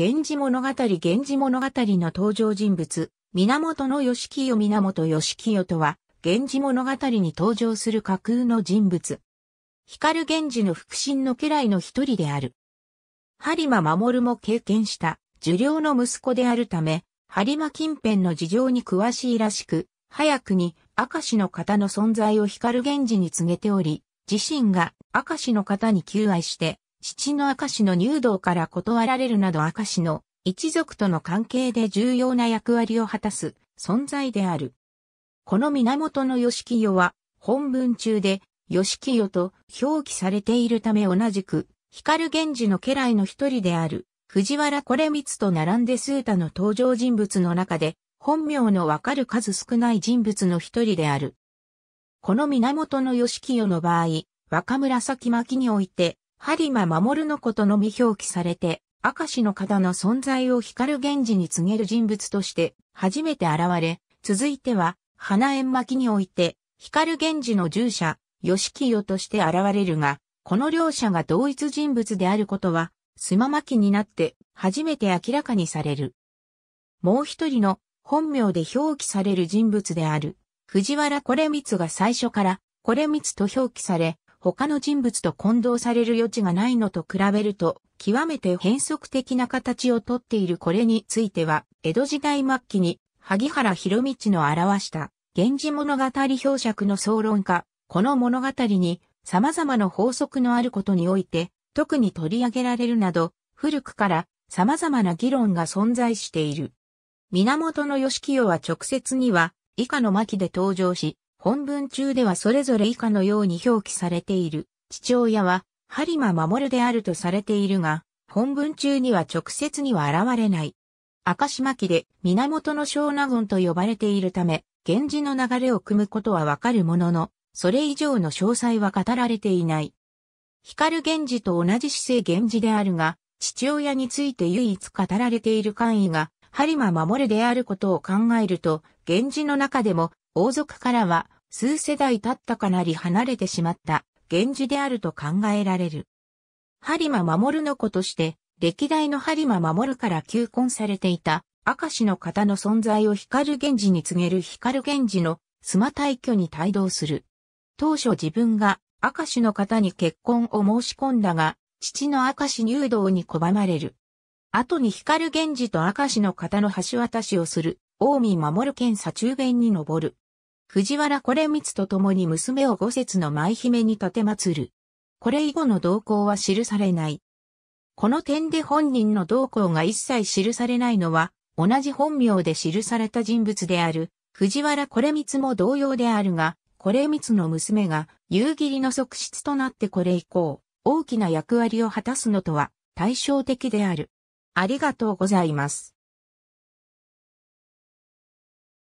源氏物語源氏物語の登場人物、源義清源義清とは、源氏物語に登場する架空の人物。光源氏の腹心の家来の一人である。播磨守も経験した、受領の息子であるため、播磨近辺の事情に詳しいらしく、早くに明石の方の存在を光源氏に告げており、自身が明石の方に求愛して、父の明石の入道から断られるなど明石の一族との関係で重要な役割を果たす存在である。この源義清は本文中で義清と表記されているため同じく光源氏の家来の一人である藤原これ光と並んで数多の登場人物の中で本名のわかる数少ない人物の一人である。この源義清の場合、若紫巻において播磨守のことのみ表記されて、明石の方の存在を光源氏に告げる人物として初めて現れ、続いては、花縁巻において、光源氏の従者、義清として現れるが、この両者が同一人物であることは、須磨巻になって初めて明らかにされる。もう一人の本名で表記される人物である、藤原これみつが最初から、これみつと表記され、他の人物と混同される余地がないのと比べると、極めて変則的な形をとっているこれについては、江戸時代末期に、萩原博道の表した、源氏物語表尺の総論家、この物語に、様々な法則のあることにおいて、特に取り上げられるなど、古くから様々な議論が存在している。源義清は直接には、以下の巻で登場し、本文中ではそれぞれ以下のように表記されている。父親は、播磨守であるとされているが、本文中には直接には現れない。赤島記で源の小納言と呼ばれているため、源氏の流れを組むことはわかるものの、それ以上の詳細は語られていない。光源氏と同じ姿勢源氏であるが、父親について唯一語られている簡易が、播磨守であることを考えると、源氏の中でも王族からは数世代経ったかなり離れてしまった源氏であると考えられる。播磨守の子として、歴代の播磨守から求婚されていた明石の方の存在を光源氏に告げる光源氏の妻退去に帯同する。当初自分が明石の方に結婚を申し込んだが、父の明石入道に拒まれる。後に光源氏と明石の方の橋渡しをする近江守県左中弁に上る。藤原これ光と共に娘を五節の舞姫に立て祀る。これ以後の動向は記されない。この点で本人の動向が一切記されないのは、同じ本名で記された人物である、藤原これ光も同様であるが、これ光の娘が夕霧の側室となってこれ以降、大きな役割を果たすのとは対照的である。ありがとうございます。